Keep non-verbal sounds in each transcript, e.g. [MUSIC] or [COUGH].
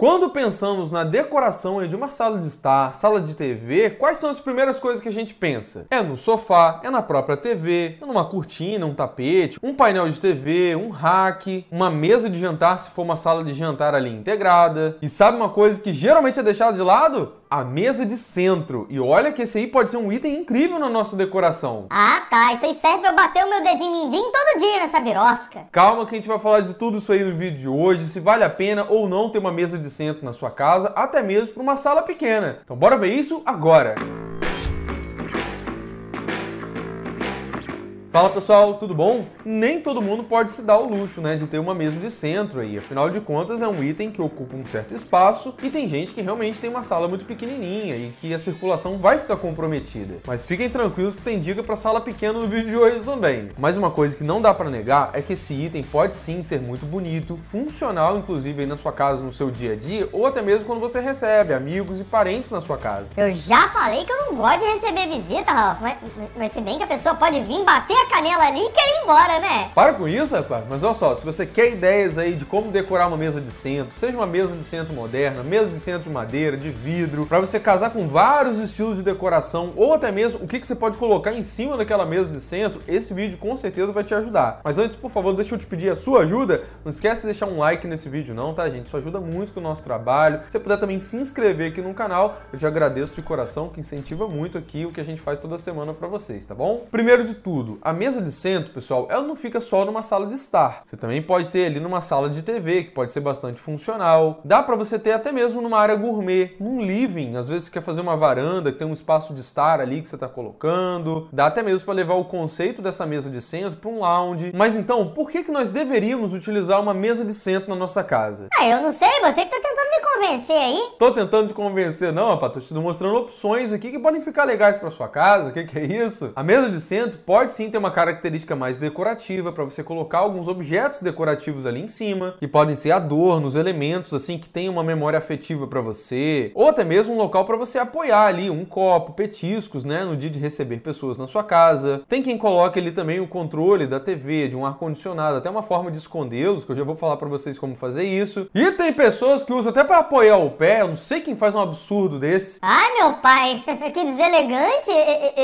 Quando pensamos na decoração de uma sala de estar, sala de TV, quais são as primeiras coisas que a gente pensa? É no sofá, é na própria TV, é numa cortina, um tapete, um painel de TV, um rack, uma mesa de jantar se for uma sala de jantar ali integrada. E sabe uma coisa que geralmente é deixada de lado? a mesa de centro. E olha que esse aí pode ser um item incrível na nossa decoração. Ah, tá. Isso aí serve pra eu bater o meu dedinho mindinho todo dia nessa birosca. Calma que a gente vai falar de tudo isso aí no vídeo de hoje, se vale a pena ou não ter uma mesa de centro na sua casa, até mesmo para uma sala pequena. Então bora ver isso agora. Música Fala pessoal, tudo bom? Nem todo mundo pode se dar o luxo, né, de ter uma mesa de centro aí. Afinal de contas, é um item que ocupa um certo espaço e tem gente que realmente tem uma sala muito pequenininha e que a circulação vai ficar comprometida. Mas fiquem tranquilos que tem dica para sala pequena no vídeo de hoje também. Mas uma coisa que não dá para negar é que esse item pode sim ser muito bonito, funcional inclusive aí na sua casa, no seu dia a dia, ou até mesmo quando você recebe amigos e parentes na sua casa. Eu já falei que eu não gosto de receber visita, Ralph, mas, mas se bem que a pessoa pode vir bater a canela ali e quer ir embora, né? Para com isso, rapaz. Mas olha só, se você quer ideias aí de como decorar uma mesa de centro, seja uma mesa de centro moderna, mesa de centro de madeira, de vidro, para você casar com vários estilos de decoração ou até mesmo o que, que você pode colocar em cima daquela mesa de centro, esse vídeo com certeza vai te ajudar. Mas antes, por favor, deixa eu te pedir a sua ajuda. Não esquece de deixar um like nesse vídeo não, tá, gente? Isso ajuda muito com o nosso trabalho. Se você puder também se inscrever aqui no canal, eu te agradeço de coração, que incentiva muito aqui o que a gente faz toda semana para vocês, tá bom? Primeiro de tudo, a mesa de centro, pessoal, ela não fica só numa sala de estar. Você também pode ter ali numa sala de TV, que pode ser bastante funcional. Dá para você ter até mesmo numa área gourmet, num living. Às vezes você quer fazer uma varanda, tem um espaço de estar ali que você está colocando. Dá até mesmo para levar o conceito dessa mesa de centro para um lounge. Mas então, por que, que nós deveríamos utilizar uma mesa de centro na nossa casa? Ah, eu não sei, você que tá tentando me convencer aí. Tô tentando te convencer, não, rapaz. Tô te mostrando opções aqui que podem ficar legais para sua casa. O que, que é isso? A mesa de centro pode sim ter uma característica mais decorativa para você colocar alguns objetos decorativos ali em cima, que podem ser adornos, elementos assim que tem uma memória afetiva para você, ou até mesmo um local para você apoiar ali um copo, petiscos, né, no dia de receber pessoas na sua casa. Tem quem coloque ali também o controle da TV, de um ar condicionado, até uma forma de escondê-los, que eu já vou falar para vocês como fazer isso. E tem pessoas que usam até para apoiar o pé, eu não sei quem faz um absurdo desse. Ah, meu pai, [LAUGHS] que deselegante,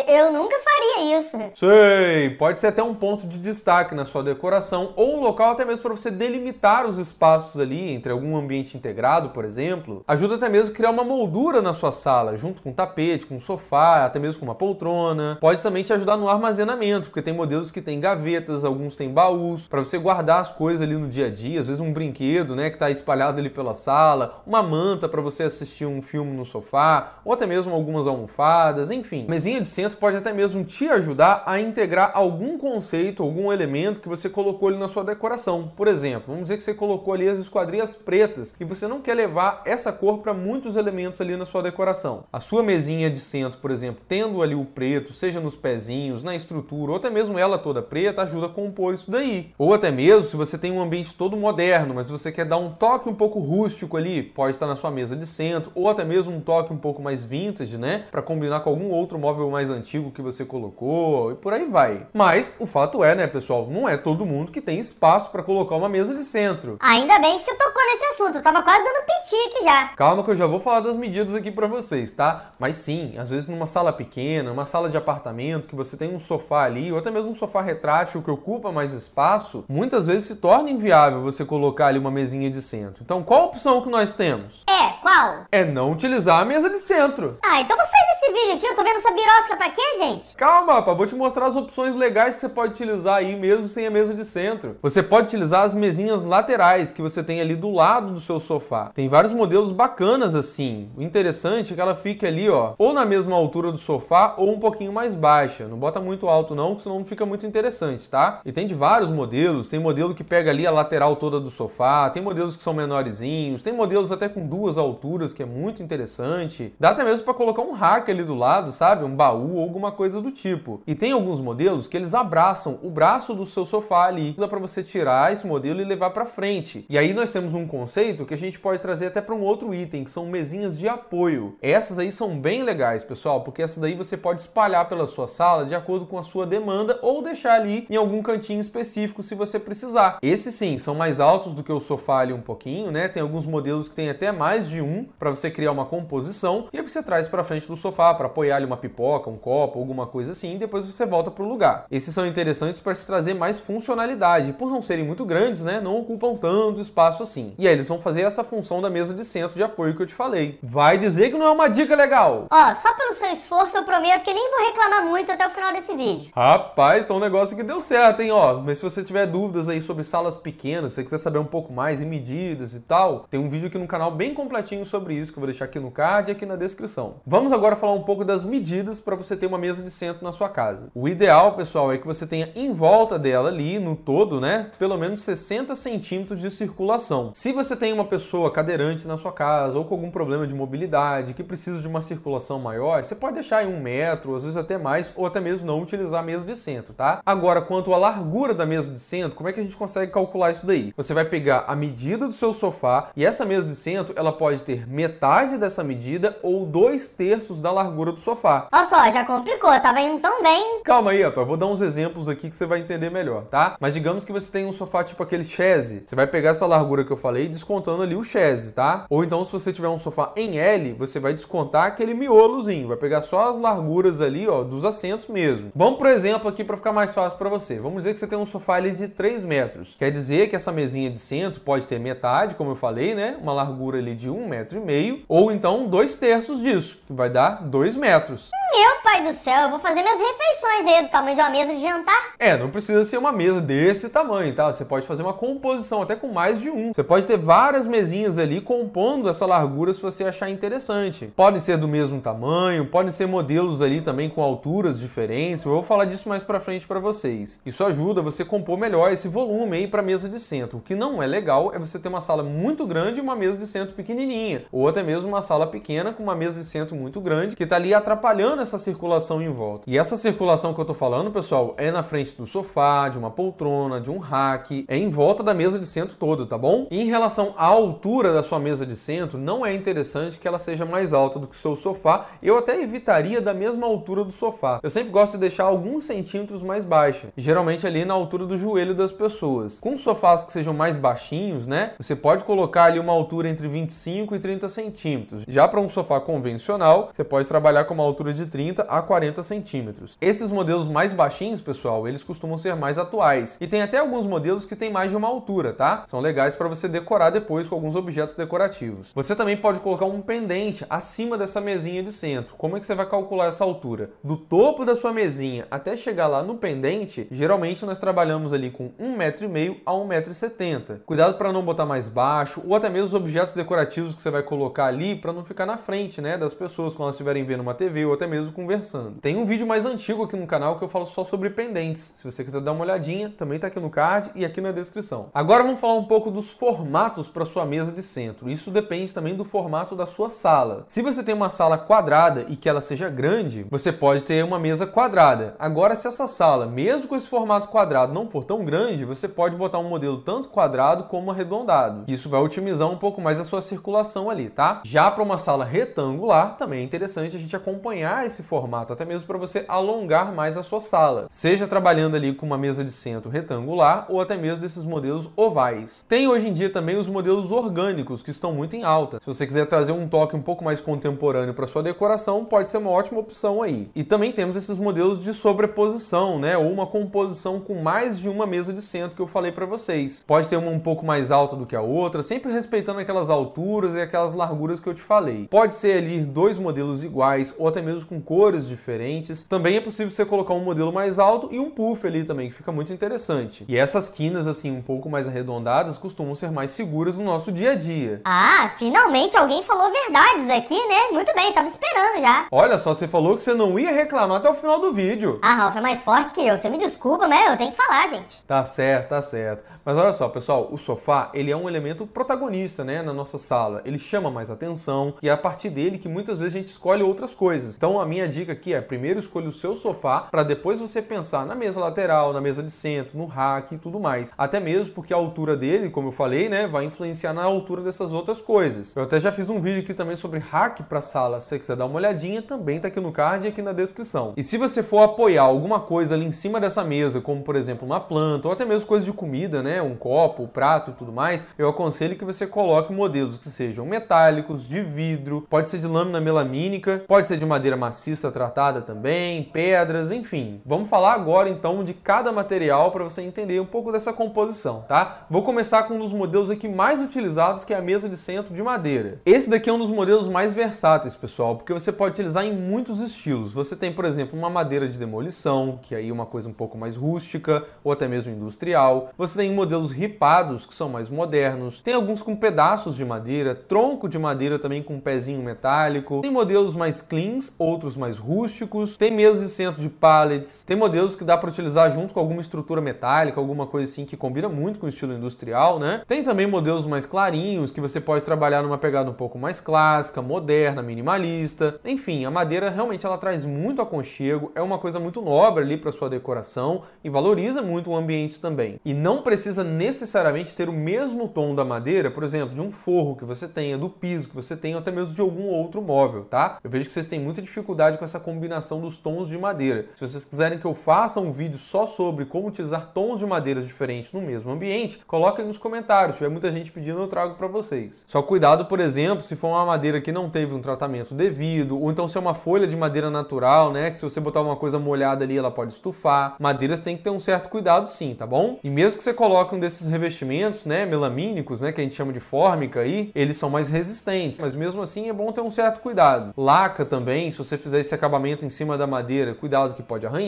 eu nunca faria isso. Sei, pode ser até um ponto de destaque na sua decoração ou um local até mesmo para você delimitar os espaços ali entre algum ambiente integrado, por exemplo. Ajuda até mesmo a criar uma moldura na sua sala, junto com um tapete, com um sofá, até mesmo com uma poltrona. Pode também te ajudar no armazenamento, porque tem modelos que têm gavetas, alguns têm baús, para você guardar as coisas ali no dia a dia, às vezes um brinquedo, né, que está espalhado ali pela sala, uma manta para você assistir um filme no sofá, ou até mesmo algumas almofadas, enfim. Mesinha de centro pode até mesmo te ajudar a integrar algum conceito, algum elemento que você colocou ali na sua decoração. Por exemplo, vamos dizer que você colocou ali as esquadrias pretas e você não quer levar essa cor para muitos elementos ali na sua decoração. A sua mesinha de centro, por exemplo, tendo ali o preto, seja nos pezinhos, na estrutura, ou até mesmo ela toda preta, ajuda a compor isso daí. Ou até mesmo se você tem um ambiente todo moderno, mas você quer dar um toque um pouco rústico ali, pode estar na sua mesa de centro, ou até mesmo um toque um pouco mais vintage, né? Para combinar com algum outro móvel mais antigo que você colocou, e por aí vai. Mas o fato é, né, pessoal, não é todo mundo que tem espaço para colocar uma mesa de centro. Ainda bem que você tocou nesse assunto, eu tava quase dando piti aqui já. Calma que eu já vou falar das medidas aqui para vocês, tá? Mas sim, às vezes numa sala pequena, uma sala de apartamento, que você tem um sofá ali, ou até mesmo um sofá retrátil que ocupa mais espaço, muitas vezes se torna inviável você colocar ali uma mesinha de centro. Então qual a opção que nós temos? É, qual? É não utilizar a mesa de centro. Ah, então você nesse desse vídeo aqui, eu tô vendo essa birosca pra quê, gente? Calma, rapaz, vou te mostrar as opções legais que você pode utilizar aí mesmo sem a mesa de centro. Você pode utilizar as mesinhas laterais que você tem ali do lado do seu sofá. Tem vários modelos bacanas assim. O interessante é que ela fique ali, ó, ou na mesma altura do sofá ou um pouquinho mais baixa. Não bota muito alto não, senão não fica muito interessante, tá? E tem de vários modelos. Tem modelo que pega ali a lateral toda do sofá, tem modelos que são menorzinhos, tem modelos até com duas alturas, que é muito interessante. Dá até mesmo para colocar um rack ali do lado, sabe? Um baú ou alguma coisa do tipo. E tem alguns modelos modelos que eles abraçam o braço do seu sofá ali. Dá para você tirar esse modelo e levar para frente. E aí nós temos um conceito que a gente pode trazer até para um outro item, que são mesinhas de apoio. Essas aí são bem legais, pessoal, porque essa daí você pode espalhar pela sua sala de acordo com a sua demanda ou deixar ali em algum cantinho específico se você precisar. Esses sim são mais altos do que o sofá ali um pouquinho, né? Tem alguns modelos que tem até mais de um para você criar uma composição e aí você traz para frente do sofá para apoiar ali uma pipoca, um copo, alguma coisa assim, e depois você volta pro lugar lugar. Esses são interessantes para te trazer mais funcionalidade, por não serem muito grandes, né, não ocupam tanto espaço assim. E aí eles vão fazer essa função da mesa de centro de apoio que eu te falei. Vai dizer que não é uma dica legal! Ó, só pelo seu esforço eu prometo que nem vou reclamar muito até o final desse vídeo. Rapaz, então tá um negócio que deu certo, hein, ó. Mas se você tiver dúvidas aí sobre salas pequenas, se você quiser saber um pouco mais e medidas e tal, tem um vídeo aqui no canal bem completinho sobre isso que eu vou deixar aqui no card e aqui na descrição. Vamos agora falar um pouco das medidas para você ter uma mesa de centro na sua casa. O ideal pessoal, é que você tenha em volta dela ali, no todo, né, pelo menos 60 centímetros de circulação. Se você tem uma pessoa cadeirante na sua casa ou com algum problema de mobilidade que precisa de uma circulação maior, você pode deixar em um metro, às vezes até mais, ou até mesmo não utilizar a mesa de centro, tá? Agora, quanto à largura da mesa de centro, como é que a gente consegue calcular isso daí? Você vai pegar a medida do seu sofá e essa mesa de centro, ela pode ter metade dessa medida ou dois terços da largura do sofá. Olha só, já complicou, tava tá indo tão bem. Calma aí, rapaz eu vou dar uns exemplos aqui que você vai entender melhor, tá? Mas digamos que você tem um sofá tipo aquele chaise, você vai pegar essa largura que eu falei descontando ali o chaise, tá? Ou então se você tiver um sofá em L, você vai descontar aquele miolozinho, vai pegar só as larguras ali, ó, dos assentos mesmo. Vamos pro exemplo aqui para ficar mais fácil para você. Vamos dizer que você tem um sofá ali de 3 metros. Quer dizer que essa mesinha de centro pode ter metade, como eu falei, né? Uma largura ali de um metro e meio, ou então dois terços disso, que vai dar 2 metros. Meu pai do céu, eu vou fazer minhas refeições aí do tamanho de uma mesa de jantar? É, não precisa ser uma mesa desse tamanho, tá? Você pode fazer uma composição até com mais de um. Você pode ter várias mesinhas ali compondo essa largura se você achar interessante. Podem ser do mesmo tamanho, podem ser modelos ali também com alturas diferentes. Eu vou falar disso mais para frente para vocês. Isso ajuda você a compor melhor esse volume aí para mesa de centro. O que não é legal é você ter uma sala muito grande e uma mesa de centro pequenininha, ou até mesmo uma sala pequena com uma mesa de centro muito grande que tá ali atrapalhando essa circulação em volta. E essa circulação que eu tô falando falando, pessoal, é na frente do sofá, de uma poltrona, de um rack, é em volta da mesa de centro todo, tá bom? em relação à altura da sua mesa de centro, não é interessante que ela seja mais alta do que o seu sofá. Eu até evitaria da mesma altura do sofá. Eu sempre gosto de deixar alguns centímetros mais baixa, geralmente ali na altura do joelho das pessoas. Com sofás que sejam mais baixinhos, né? Você pode colocar ali uma altura entre 25 e 30 centímetros. Já para um sofá convencional, você pode trabalhar com uma altura de 30 a 40 centímetros. Esses modelos mais baixinhos, pessoal, eles costumam ser mais atuais. E tem até alguns modelos que têm mais de uma altura, tá? São legais para você decorar depois com alguns objetos decorativos. Você também pode colocar um pendente acima dessa mesinha de centro. Como é que você vai calcular essa altura? Do topo da sua mesinha até chegar lá no pendente, geralmente nós trabalhamos ali com 1,5m a 1,70m. Cuidado para não botar mais baixo, ou até mesmo os objetos decorativos que você vai colocar ali para não ficar na frente, né, das pessoas quando elas estiverem vendo uma TV ou até mesmo conversando. Tem um vídeo mais antigo aqui no canal que eu falo falo só sobre pendentes. Se você quiser dar uma olhadinha, também está aqui no card e aqui na descrição. Agora vamos falar um pouco dos formatos para sua mesa de centro. Isso depende também do formato da sua sala. Se você tem uma sala quadrada e que ela seja grande, você pode ter uma mesa quadrada. Agora, se essa sala, mesmo com esse formato quadrado, não for tão grande, você pode botar um modelo tanto quadrado como arredondado. Isso vai otimizar um pouco mais a sua circulação ali, tá? Já para uma sala retangular, também é interessante a gente acompanhar esse formato, até mesmo para você alongar mais a sua sala sala, seja trabalhando ali com uma mesa de centro retangular ou até mesmo desses modelos ovais. Tem hoje em dia também os modelos orgânicos, que estão muito em alta. Se você quiser trazer um toque um pouco mais contemporâneo para sua decoração, pode ser uma ótima opção aí. E também temos esses modelos de sobreposição, né, ou uma composição com mais de uma mesa de centro que eu falei para vocês. Pode ter uma um pouco mais alta do que a outra, sempre respeitando aquelas alturas e aquelas larguras que eu te falei. Pode ser ali dois modelos iguais ou até mesmo com cores diferentes. Também é possível você colocar um modelo modelo mais alto e um puff ali também, que fica muito interessante. E essas quinas, assim, um pouco mais arredondadas, costumam ser mais seguras no nosso dia a dia. Ah, finalmente alguém falou verdades aqui, né? Muito bem, tava esperando já. Olha só, você falou que você não ia reclamar até o final do vídeo. Ah, Ralf, é mais forte que eu. Você me desculpa, mas eu tenho que falar, gente. Tá certo, tá certo. Mas olha só, pessoal, o sofá, ele é um elemento protagonista, né, na nossa sala. Ele chama mais atenção e é a partir dele que muitas vezes a gente escolhe outras coisas. Então a minha dica aqui é, primeiro escolha o seu sofá para depois depois você pensar na mesa lateral, na mesa de centro, no rack e tudo mais. Até mesmo porque a altura dele, como eu falei, né, vai influenciar na altura dessas outras coisas. Eu até já fiz um vídeo aqui também sobre rack para sala, se você quiser dar uma olhadinha, também tá aqui no card e aqui na descrição. E se você for apoiar alguma coisa ali em cima dessa mesa, como por exemplo uma planta ou até mesmo coisa de comida, né, um copo, um prato e tudo mais, eu aconselho que você coloque modelos que sejam metálicos, de vidro, pode ser de lâmina melamínica, pode ser de madeira maciça tratada também, pedras, enfim, Vamos falar agora então de cada material para você entender um pouco dessa composição, tá? Vou começar com um dos modelos aqui mais utilizados, que é a mesa de centro de madeira. Esse daqui é um dos modelos mais versáteis, pessoal, porque você pode utilizar em muitos estilos. Você tem, por exemplo, uma madeira de demolição, que aí é uma coisa um pouco mais rústica, ou até mesmo industrial. Você tem modelos ripados, que são mais modernos. Tem alguns com pedaços de madeira, tronco de madeira também com um pezinho metálico. Tem modelos mais cleans, outros mais rústicos. Tem mesas de centro de pallet, tem modelos que dá para utilizar junto com alguma estrutura metálica, alguma coisa assim que combina muito com o estilo industrial, né? Tem também modelos mais clarinhos que você pode trabalhar numa pegada um pouco mais clássica, moderna, minimalista. Enfim, a madeira realmente ela traz muito aconchego, é uma coisa muito nobre ali para sua decoração e valoriza muito o ambiente também. E não precisa necessariamente ter o mesmo tom da madeira, por exemplo, de um forro que você tenha, do piso que você tenha, ou até mesmo de algum outro móvel, tá? Eu vejo que vocês têm muita dificuldade com essa combinação dos tons de madeira. Se vocês quiserem que eu faça um vídeo só sobre como utilizar tons de madeiras diferentes no mesmo ambiente, coloquem nos comentários. Se tiver muita gente pedindo, eu trago para vocês. Só cuidado, por exemplo, se for uma madeira que não teve um tratamento devido, ou então se é uma folha de madeira natural, né? Que se você botar uma coisa molhada ali, ela pode estufar. Madeiras tem que ter um certo cuidado sim, tá bom? E mesmo que você coloque um desses revestimentos, né, melamínicos, né, que a gente chama de fórmica aí, eles são mais resistentes, mas mesmo assim é bom ter um certo cuidado. Laca também, se você fizer esse acabamento em cima da madeira, cuidado que pode arranhar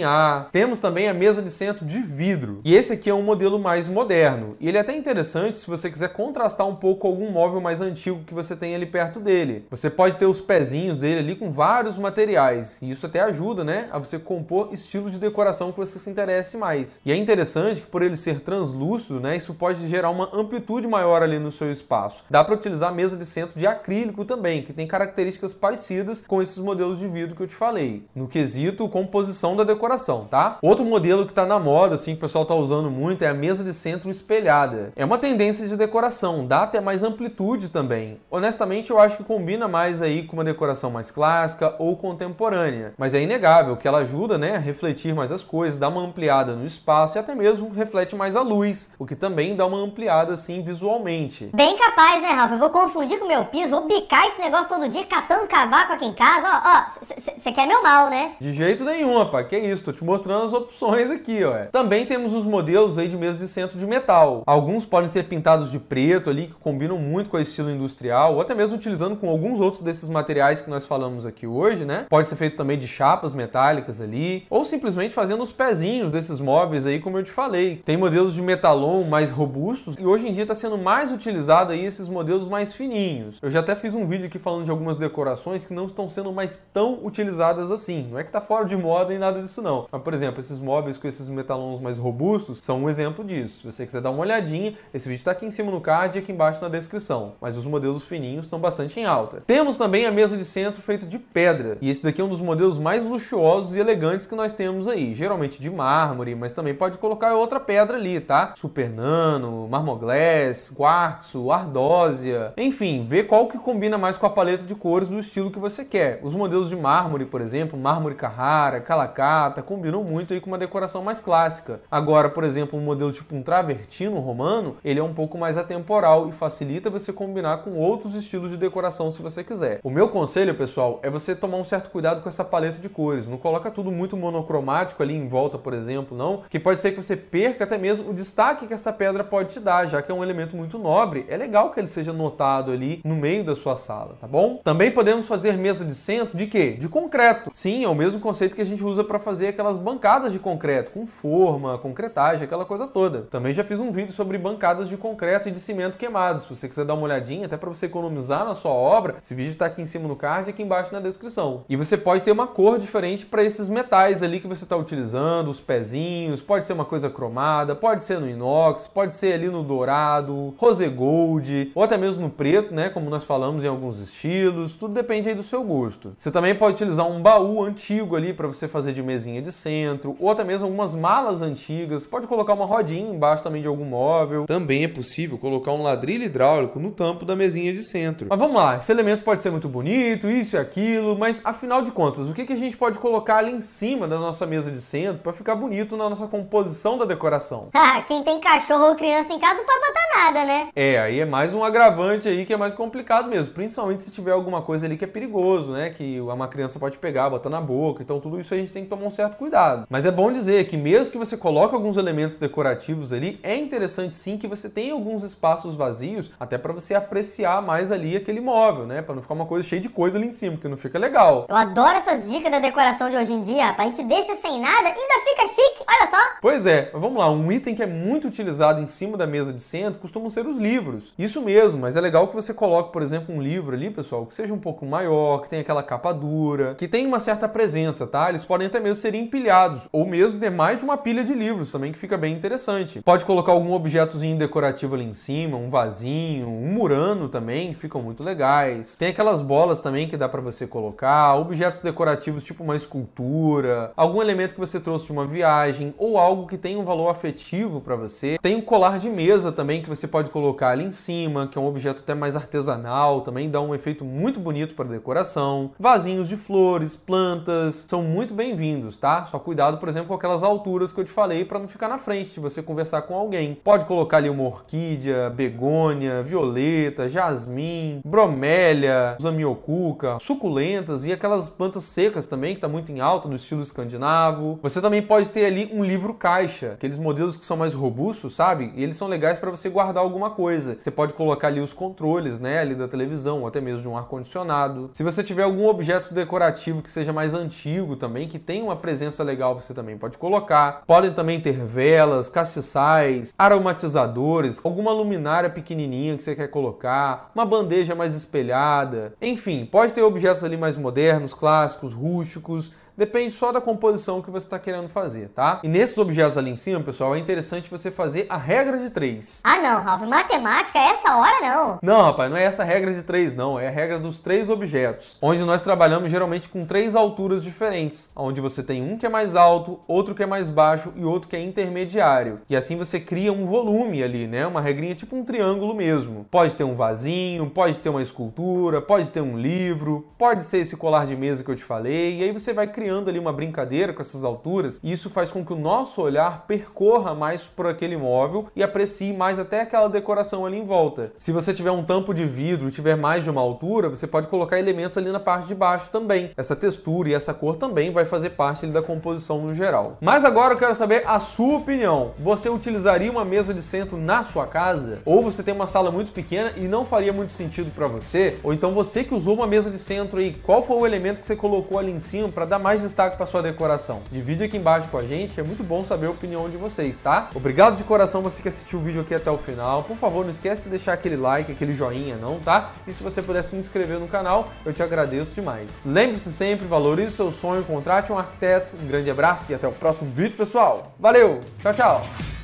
temos também a mesa de centro de vidro. E esse aqui é um modelo mais moderno. E ele é até interessante se você quiser contrastar um pouco com algum móvel mais antigo que você tem ali perto dele. Você pode ter os pezinhos dele ali com vários materiais. E isso até ajuda, né, a você compor estilos de decoração que você se interesse mais. E é interessante que por ele ser translúcido, né, isso pode gerar uma amplitude maior ali no seu espaço. Dá para utilizar mesa de centro de acrílico também, que tem características parecidas com esses modelos de vidro que eu te falei. No quesito composição da decoração decoração, tá? Outro modelo que tá na moda, assim, que o pessoal tá usando muito, é a mesa de centro espelhada. É uma tendência de decoração, dá até mais amplitude também. Honestamente, eu acho que combina mais aí com uma decoração mais clássica ou contemporânea, mas é inegável que ela ajuda, né, a refletir mais as coisas, dá uma ampliada no espaço e até mesmo reflete mais a luz, o que também dá uma ampliada, assim, visualmente. Bem capaz, né, Rafa? Eu vou confundir com o meu piso, vou bicar esse negócio todo dia, catando cavaco aqui em casa, ó, ó, você quer meu mal, né? De jeito nenhum, rapaz, que isso isso, estou te mostrando as opções aqui, ó. É. Também temos os modelos aí de mesa de centro de metal. Alguns podem ser pintados de preto ali, que combinam muito com o estilo industrial, ou até mesmo utilizando com alguns outros desses materiais que nós falamos aqui hoje, né? Pode ser feito também de chapas metálicas ali, ou simplesmente fazendo os pezinhos desses móveis aí, como eu te falei. Tem modelos de metalon mais robustos e hoje em dia está sendo mais utilizado aí esses modelos mais fininhos. Eu já até fiz um vídeo aqui falando de algumas decorações que não estão sendo mais tão utilizadas assim. Não é que está fora de moda nem nada disso não não. Mas, por exemplo, esses móveis com esses metalons mais robustos são um exemplo disso. Se você quiser dar uma olhadinha, esse vídeo está aqui em cima no card e aqui embaixo na descrição. Mas os modelos fininhos estão bastante em alta. Temos também a mesa de centro feita de pedra. E esse daqui é um dos modelos mais luxuosos e elegantes que nós temos aí. Geralmente de mármore, mas também pode colocar outra pedra ali, tá? Super nano, marmoglass, quartzo, ardósia. Enfim, vê qual que combina mais com a paleta de cores do estilo que você quer. Os modelos de mármore, por exemplo, mármore Carrara, calacá prata combinam muito aí com uma decoração mais clássica. Agora, por exemplo, um modelo tipo um travertino romano, ele é um pouco mais atemporal e facilita você combinar com outros estilos de decoração se você quiser. O meu conselho, pessoal, é você tomar um certo cuidado com essa paleta de cores. Não coloca tudo muito monocromático ali em volta, por exemplo, não, que pode ser que você perca até mesmo o destaque que essa pedra pode te dar, já que é um elemento muito nobre. É legal que ele seja notado ali no meio da sua sala, tá bom? Também podemos fazer mesa de centro de quê? De concreto. Sim, é o mesmo conceito que a gente usa para fazer fazer aquelas bancadas de concreto, com forma, concretagem, aquela coisa toda. Também já fiz um vídeo sobre bancadas de concreto e de cimento queimado. Se você quiser dar uma olhadinha, até para você economizar na sua obra, esse vídeo está aqui em cima no card e aqui embaixo na descrição. E você pode ter uma cor diferente para esses metais ali que você está utilizando, os pezinhos, pode ser uma coisa cromada, pode ser no inox, pode ser ali no dourado, rose gold, ou até mesmo no preto, né, como nós falamos em alguns estilos, tudo depende aí do seu gosto. Você também pode utilizar um baú antigo ali para você fazer de mesinha mesinha de centro, ou até mesmo algumas malas antigas. Pode colocar uma rodinha embaixo também de algum móvel. Também é possível colocar um ladrilho hidráulico no tampo da mesinha de centro. Mas vamos lá, esse elemento pode ser muito bonito, isso e aquilo, mas afinal de contas, o que a gente pode colocar ali em cima da nossa mesa de centro para ficar bonito na nossa composição da decoração? [LAUGHS] Ah, quem tem cachorro ou criança em casa não pode botar nada, né? É, aí é mais um agravante aí que é mais complicado mesmo, principalmente se tiver alguma coisa ali que é perigoso, né? Que uma criança pode pegar, botar na boca, então tudo isso a gente tem que tomar um certo cuidado. Mas é bom dizer que mesmo que você coloque alguns elementos decorativos ali, é interessante sim que você tenha alguns espaços vazios, até para você apreciar mais ali aquele móvel, né? Para não ficar uma coisa cheia de coisa ali em cima, que não fica legal. Eu adoro essas dicas da decoração de hoje em dia, A gente deixa sem nada e ainda fica chique, olha só. Pois é, vamos lá, um item que é muito utilizado em cima da mesa de centro costumam ser os livros. Isso mesmo, mas é legal que você coloque, por exemplo, um livro ali, pessoal, que seja um pouco maior, que tenha aquela capa dura, que tenha uma certa presença, tá? Eles podem até mesmo ser serem empilhados, ou mesmo ter mais de uma pilha de livros também, que fica bem interessante. Pode colocar algum objetozinho decorativo ali em cima, um vasinho, um murano também, que ficam muito legais. Tem aquelas bolas também que dá para você colocar, objetos decorativos tipo uma escultura, algum elemento que você trouxe de uma viagem ou algo que tem um valor afetivo para você. Tem um colar de mesa também que você pode colocar ali em cima, que é um objeto até mais artesanal, também dá um efeito muito bonito para decoração. Vasinhos de flores, plantas, são muito bem-vindos tá? Só cuidado, por exemplo, com aquelas alturas que eu te falei para não ficar na frente de você conversar com alguém. Pode colocar ali uma orquídea, begônia, violeta, jasmim, bromélia, zamiocuca, suculentas e aquelas plantas secas também, que tá muito em alta no estilo escandinavo. Você também pode ter ali um livro caixa, aqueles modelos que são mais robustos, sabe? E eles são legais para você guardar alguma coisa. Você pode colocar ali os controles, né, ali da televisão, ou até mesmo de um ar condicionado. Se você tiver algum objeto decorativo que seja mais antigo também, que tenha uma presença legal você também pode colocar. Podem também ter velas, castiçais, aromatizadores, alguma luminária pequenininha que você quer colocar, uma bandeja mais espelhada. Enfim, pode ter objetos ali mais modernos, clássicos, rústicos, Depende só da composição que você está querendo fazer, tá? E nesses objetos ali em cima, pessoal, é interessante você fazer a regra de três. Ah não, Ralf, matemática é essa hora não. Não, rapaz, não é essa regra de três não, é a regra dos três objetos, onde nós trabalhamos geralmente com três alturas diferentes, onde você tem um que é mais alto, outro que é mais baixo e outro que é intermediário. E assim você cria um volume ali, né? Uma regrinha tipo um triângulo mesmo. Pode ter um vasinho, pode ter uma escultura, pode ter um livro, pode ser esse colar de mesa que eu te falei, e aí você vai criando ganhando ali uma brincadeira com essas alturas, e isso faz com que o nosso olhar percorra mais por aquele móvel e aprecie mais até aquela decoração ali em volta. Se você tiver um tampo de vidro e tiver mais de uma altura, você pode colocar elementos ali na parte de baixo também. Essa textura e essa cor também vai fazer parte da composição no geral. Mas agora eu quero saber a sua opinião. Você utilizaria uma mesa de centro na sua casa? Ou você tem uma sala muito pequena e não faria muito sentido para você? Ou então você que usou uma mesa de centro aí, qual foi o elemento que você colocou ali em cima para dar mais mais destaque para sua decoração? Divide aqui embaixo com a gente, que é muito bom saber a opinião de vocês, tá? Obrigado de coração você que assistiu o vídeo aqui até o final. Por favor, não esquece de deixar aquele like, aquele joinha, não, tá? E se você puder se inscrever no canal, eu te agradeço demais. Lembre-se sempre, valorize o seu sonho, contrate um arquiteto. Um grande abraço e até o próximo vídeo, pessoal. Valeu, tchau, tchau.